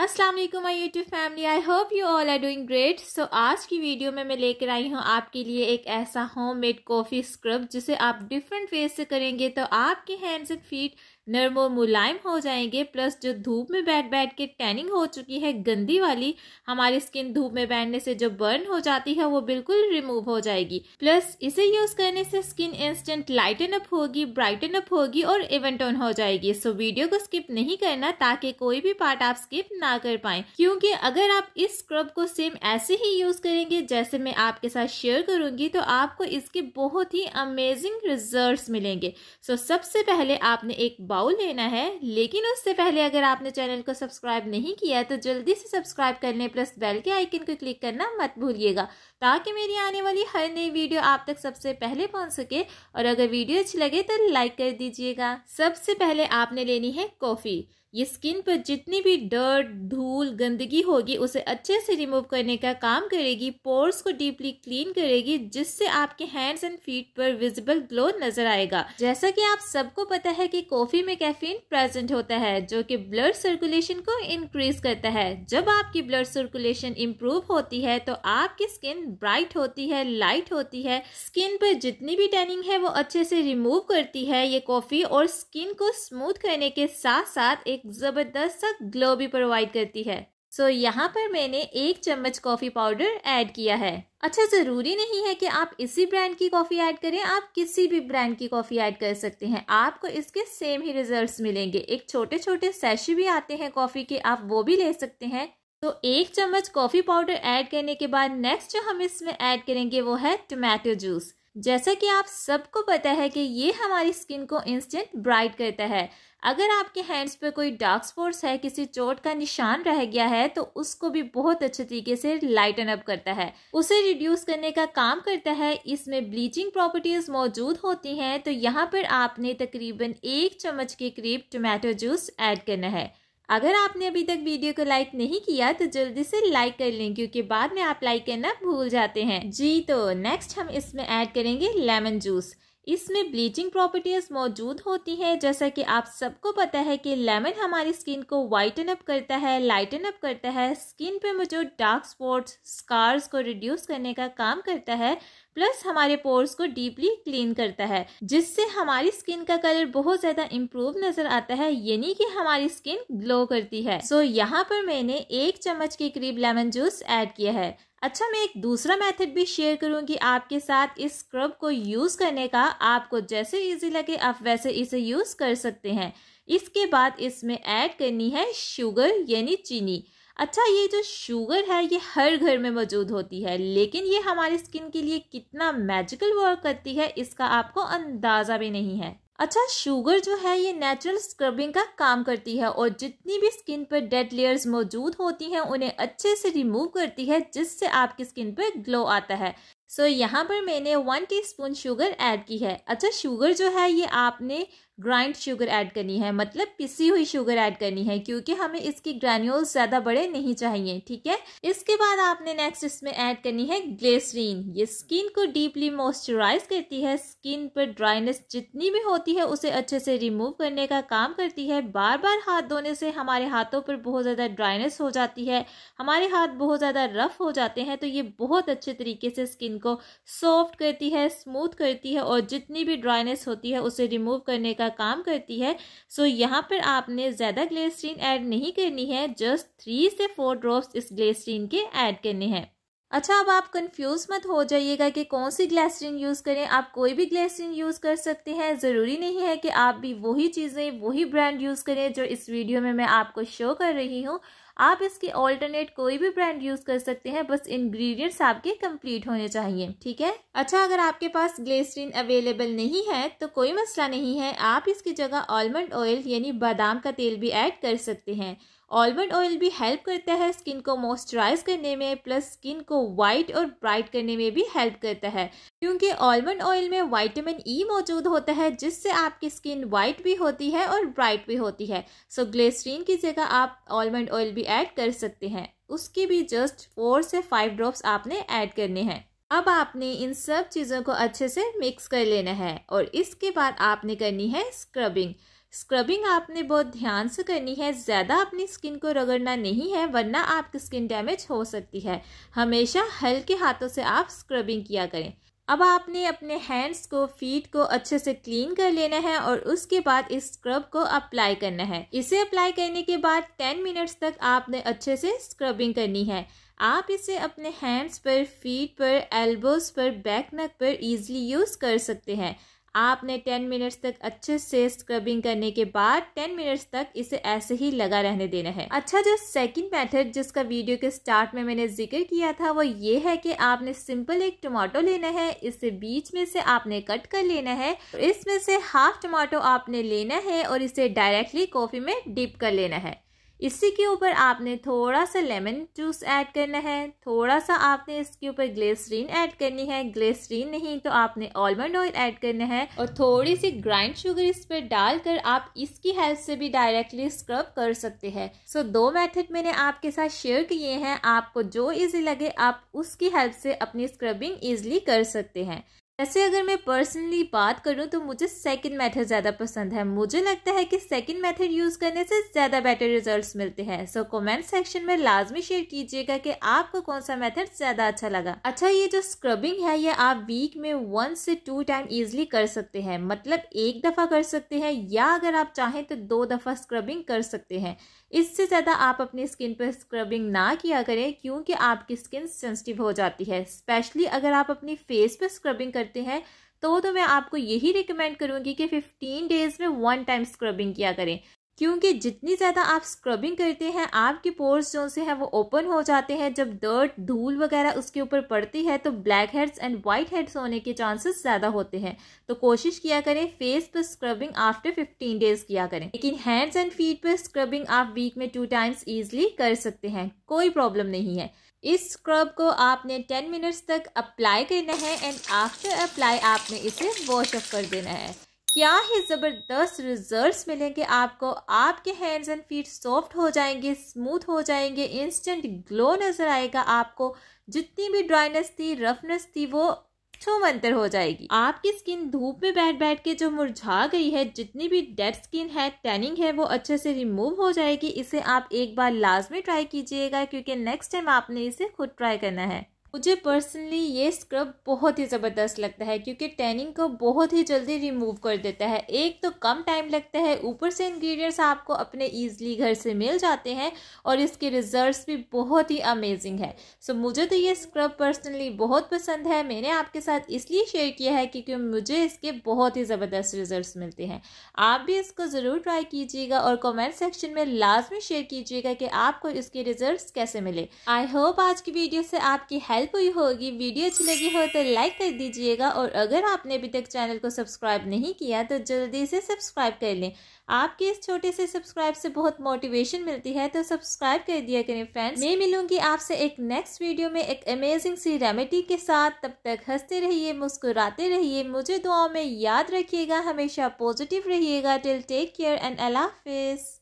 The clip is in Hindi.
अस्सलाम वालेकुम my YouTube family I hope you all are doing great so आज की वीडियो में मैं लेकर आई हूँ आपके लिए एक ऐसा होम मेड कॉफ़ी स्क्रब जिसे आप डिफरेंट वेज से करेंगे तो आपके हैंड्स एंड फीट नर्म और मुलायम हो जाएंगे प्लस जो धूप में बैठ बैठ के टैनिंग हो चुकी है गंदी वाली हमारी स्किन धूप में बैठने से जो बर्न हो जाती है वो बिल्कुल रिमूव हो जाएगी प्लस इसे यूज करने से स्किन इंस्टेंट लाइटन अप होगी ब्राइटन अप होगी और इवेंट ऑन हो जाएगी सो वीडियो को स्किप नहीं करना ताकि कोई भी पार्ट आप स्किप ना कर पाए क्योंकि अगर आप इस स्क्रब को सेम ऐसे ही यूज करेंगे जैसे मैं आपके साथ शेयर करूंगी तो आपको इसके बहुत ही अमेजिंग रिजल्ट मिलेंगे सो सबसे पहले आपने एक पाव लेना है लेकिन उससे पहले अगर आपने चैनल को सब्सक्राइब नहीं किया तो जल्दी से सब्सक्राइब कर लें प्लस बेल के आइकन को क्लिक करना मत भूलिएगा ताकि मेरी आने वाली हर नई वीडियो आप तक सबसे पहले पहुंच सके और अगर वीडियो अच्छी लगे तो लाइक कर दीजिएगा सबसे पहले आपने लेनी है कॉफ़ी ये स्किन पर जितनी भी डर्ट धूल गंदगी होगी उसे अच्छे से रिमूव करने का काम करेगी पोर्स को डीपली क्लीन करेगी जिससे आपके हैंड्स एंड फीट पर विजिबल ग्लो नजर आएगा जैसा कि आप सबको पता है कि कॉफी में कैफीन प्रेजेंट होता है जो कि ब्लड सर्कुलेशन को इंक्रीज करता है जब आपकी ब्लड सर्कुलेशन इम्प्रूव होती है तो आपकी स्किन ब्राइट होती है लाइट होती है स्किन पर जितनी भी टैनिंग है वो अच्छे से रिमूव करती है ये कॉफी और स्किन को स्मूथ करने के साथ साथ एक एक ज़बरदस्त सा ग्लो भी प्रोवाइड करती है सो so, यहाँ पर मैंने एक चम्मच कॉफ़ी पाउडर ऐड किया है अच्छा ज़रूरी नहीं है कि आप इसी ब्रांड की कॉफ़ी ऐड करें आप किसी भी ब्रांड की कॉफ़ी ऐड कर सकते हैं आपको इसके सेम ही रिजल्ट्स मिलेंगे एक छोटे छोटे सैशी भी आते हैं कॉफ़ी के आप वो भी ले सकते हैं तो एक चम्मच कॉफ़ी पाउडर ऐड करने के बाद नेक्स्ट जो हम इसमें ऐड करेंगे वो है टोमेटो जूस जैसा कि आप सबको पता है कि ये हमारी स्किन को इंस्टेंट ब्राइट करता है अगर आपके हैंड्स पर कोई डार्क स्पॉट्स है किसी चोट का निशान रह गया है तो उसको भी बहुत अच्छे तरीके से लाइटन अप करता है उसे रिड्यूस करने का काम करता है इसमें ब्लीचिंग प्रॉपर्टीज मौजूद होती हैं तो यहाँ पर आपने तकरीबन एक चम्मच के करीब टोमेटो जूस ऐड करना है अगर आपने अभी तक वीडियो को लाइक नहीं किया तो जल्दी से लाइक कर लें क्योंकि बाद में आप लाइक करना भूल जाते हैं जी तो नेक्स्ट हम इसमें ऐड करेंगे लेमन जूस इसमें ब्लीचिंग प्रॉपर्टीज मौजूद होती हैं जैसा कि आप सबको पता है कि लेमन हमारी स्किन को वाइटन अप करता है लाइटन अप करता है स्किन पे मौजूद डार्क स्पॉट्स स्कार्स को रिड्यूस करने का काम करता है प्लस हमारे पोर्स को डीपली क्लीन करता है जिससे हमारी स्किन का कलर बहुत ज्यादा इम्प्रूव नजर आता है यानी कि हमारी स्किन ग्लो करती है सो so, यहाँ पर मैंने एक चम्मच के करीब लेमन जूस ऐड किया है अच्छा मैं एक दूसरा मेथड भी शेयर करूंगी आपके साथ इस स्क्रब को यूज़ करने का आपको जैसे इजी लगे आप वैसे इसे यूज़ कर सकते हैं इसके बाद इसमें ऐड करनी है शुगर यानी चीनी अच्छा ये जो शुगर है ये हर घर में मौजूद होती है लेकिन ये हमारी स्किन के लिए कितना मैजिकल वर्क करती है इसका आपको अंदाज़ा भी नहीं है अच्छा शुगर जो है ये नेचुरल स्क्रबिंग का काम करती है और जितनी भी स्किन पर डेड लेयर्स मौजूद होती हैं उन्हें अच्छे से रिमूव करती है जिससे आपकी स्किन पर ग्लो आता है सो so, यहाँ पर मैंने वन टीस्पून शुगर ऐड की है अच्छा शुगर जो है ये आपने ग्राइंड शुगर ऐड करनी है मतलब पिसी हुई शुगर ऐड करनी है क्योंकि हमें इसकी ग्रैन्यूल्स ज़्यादा बड़े नहीं चाहिए ठीक है इसके बाद आपने नेक्स्ट इसमें ऐड करनी है ग्लेसरीन ये स्किन को डीपली मॉइस्चराइज करती है स्किन पर ड्राइनेस जितनी भी होती है उसे अच्छे से रिमूव करने का काम करती है बार बार हाथ धोने से हमारे हाथों पर बहुत ज़्यादा ड्राइनेस हो जाती है हमारे हाथ बहुत ज़्यादा रफ हो जाते हैं तो ये बहुत अच्छे तरीके से स्किन को सॉफ्ट करती है स्मूथ करती है और जितनी भी ड्राइनेस होती है उसे रिमूव करने का काम करती है सो यहाँ पर आपने ज़्यादा ग्लेसरीन ऐड नहीं करनी है जस्ट थ्री से फोर ड्रॉप्स इस ग्लेसरीन के ऐड करने हैं अच्छा अब आप कंफ्यूज मत हो जाइएगा कि कौन सी ग्लैसरीन यूज़ करें आप कोई भी ग्लैसरीन यूज़ कर सकते हैं ज़रूरी नहीं है कि आप भी वही चीज़ें वही ब्रांड यूज़ करें जो इस वीडियो में मैं आपको शो कर रही हूँ आप इसके ऑल्टरनेट कोई भी ब्रांड यूज़ कर सकते हैं बस इंग्रेडिएंट्स आपके कंप्लीट होने चाहिए ठीक है अच्छा अगर आपके पास ग्लेसरीन अवेलेबल नहीं है तो कोई मसला नहीं है आप इसकी जगह आलमंड ऑयल यानी बादाम का तेल भी ऐड कर सकते हैं ऑलमंड ऑयल भी हेल्प करता है स्किन को मॉइस्चराइज करने में प्लस स्किन को वाइट और ब्राइट करने में भी हेल्प करता है क्योंकि ऑलमंड ऑयल में वाइटामिन ई e मौजूद होता है जिससे आपकी स्किन वाइट भी होती है और ब्राइट भी होती है सो ग्लेसरीन की जगह आप ऑलमंड ऑयल भी ऐड कर सकते हैं उसके भी जस्ट फोर से फाइव ड्रॉप्स आपने ऐड करने हैं अब आपने इन सब चीज़ों को अच्छे से मिक्स कर लेना है और इसके बाद आपने करनी है स्क्रबिंग स्क्रबिंग आपने बहुत ध्यान से करनी है ज़्यादा अपनी स्किन को रगड़ना नहीं है वरना आपकी स्किन डैमेज हो सकती है हमेशा हल्के हाथों से आप स्क्रबिंग किया करें अब आपने अपने हैंड्स को फीट को अच्छे से क्लीन कर लेना है और उसके बाद इस स्क्रब को अप्लाई करना है इसे अप्लाई करने के बाद 10 मिनट्स तक आपने अच्छे से स्क्रबिंग करनी है आप इसे अपने हैंड्स पर फीट पर एल्बोज पर बैक नक पर इजीली यूज़ कर सकते हैं आपने टेन मिनट्स तक अच्छे से स्क्रबिंग करने के बाद टेन मिनट्स तक इसे ऐसे ही लगा रहने देना है अच्छा जो सेकंड मेथड जिसका वीडियो के स्टार्ट में मैंने जिक्र किया था वो ये है कि आपने सिंपल एक टमाटो लेना है इसे बीच में से आपने कट कर लेना है इसमें से हाफ टमाटो आपने लेना है और इसे डायरेक्टली कॉफ़ी में डिप कर लेना है इसी के ऊपर आपने थोड़ा सा लेमन जूस ऐड करना है थोड़ा सा आपने इसके ऊपर ग्लेसरीन ऐड करनी है ग्लेसरीन नहीं तो आपने ऑलमंड ऑयल ऐड करना है और थोड़ी सी ग्राइंड शुगर इस पर डालकर आप इसकी हेल्प से भी डायरेक्टली स्क्रब कर सकते हैं सो so, दो मेथड मैंने आपके साथ शेयर किए हैं आपको जो ईजी लगे आप उसकी हेल्प से अपनी स्क्रबिंग ईजिली कर सकते हैं वैसे अगर मैं पर्सनली बात करूँ तो मुझे सेकंड मेथड ज़्यादा पसंद है मुझे लगता है कि सेकंड मेथड यूज़ करने से ज़्यादा बेटर रिजल्ट्स मिलते हैं सो कमेंट सेक्शन में लाजमी शेयर कीजिएगा कि आपको कौन सा मेथड ज़्यादा अच्छा लगा अच्छा ये जो स्क्रबिंग है ये आप वीक में वन से टू टाइम ईजिली कर सकते हैं मतलब एक दफ़ा कर सकते हैं या अगर आप चाहें तो दो दफ़ा स्क्रबिंग कर सकते हैं इससे ज़्यादा आप अपनी स्किन पर स्क्रबिंग ना किया करें क्योंकि आपकी स्किन सेंसिटिव हो जाती है स्पेशली अगर आप अपनी फेस पर स्क्रबिंग करते हैं तो तो मैं आपको यही रिकमेंड करूंगी कि 15 डेज़ में वन टाइम स्क्रबिंग किया करें क्योंकि जितनी ज़्यादा आप स्क्रबिंग करते हैं आपके पोर्स जो से है वो ओपन हो जाते हैं जब डर्ट धूल वगैरह उसके ऊपर पड़ती है तो blackheads and whiteheads होने के चांसेस ज़्यादा होते हैं तो कोशिश किया करें फेस पर स्क्रबिंग आफ्टर फिफ्टीन डेज किया करें लेकिन हैंड्स एंड फीट पर स्क्रबिंग आप वीक में टू टाइम्स ईजिली कर सकते हैं कोई प्रॉब्लम नहीं है इस स्क्रब को आपने 10 मिनट्स तक अप्लाई करना है एंड आफ्टर अप्लाई आपने इसे वॉश अप कर देना है क्या ही ज़बरदस्त रिजल्ट्स मिलेंगे आपको आपके हैंड्स एंड फीट सॉफ्ट हो जाएंगे स्मूथ हो जाएंगे इंस्टेंट ग्लो नज़र आएगा आपको जितनी भी ड्राइनेस थी रफनेस थी वो छूमंतर हो जाएगी आपकी स्किन धूप में बैठ बैठ के जो मुरझा गई है जितनी भी डेड स्किन है टैनिंग है वो अच्छे से रिमूव हो जाएगी इसे आप एक बार लाजमी ट्राई कीजिएगा क्योंकि नेक्स्ट टाइम आपने इसे खुद ट्राई करना है मुझे पर्सनली ये स्क्रब बहुत ही ज़बरदस्त लगता है क्योंकि टैनिंग को बहुत ही जल्दी रिमूव कर देता है एक तो कम टाइम लगता है ऊपर से इंग्रेडिएंट्स आपको अपने ईजिली घर से मिल जाते हैं और इसके रिजल्ट्स भी बहुत ही अमेजिंग है सो so, मुझे तो ये स्क्रब पर्सनली बहुत पसंद है मैंने आपके साथ इसलिए शेयर किया है क्योंकि मुझे इसके बहुत ही ज़बरदस्त रिजल्ट मिलते हैं आप भी इसको ज़रूर ट्राई कीजिएगा और कॉमेंट सेक्शन में लाजमी शेयर कीजिएगा कि आपको इसके रिजल्ट कैसे मिले आई होप आज की वीडियो से आपकी हेल्प हेल्प हुई होगी वीडियो अच्छी लगी हो तो लाइक कर दीजिएगा और अगर आपने अभी तक चैनल को सब्सक्राइब नहीं किया तो जल्दी से सब्सक्राइब कर लें आपके इस छोटे से सब्सक्राइब से बहुत मोटिवेशन मिलती है तो सब्सक्राइब कर दिया करें फ्रेंड्स मैं मिलूंगी आपसे एक नेक्स्ट वीडियो में एक अमेजिंग सी रेमेडी के साथ तब तक हंसते रहिए मुस्कुराते रहिए मुझे दुआओं में याद रखिएगा हमेशा पॉजिटिव रहिएगा टिल टेक केयर एंड अल्लाह हाफिज़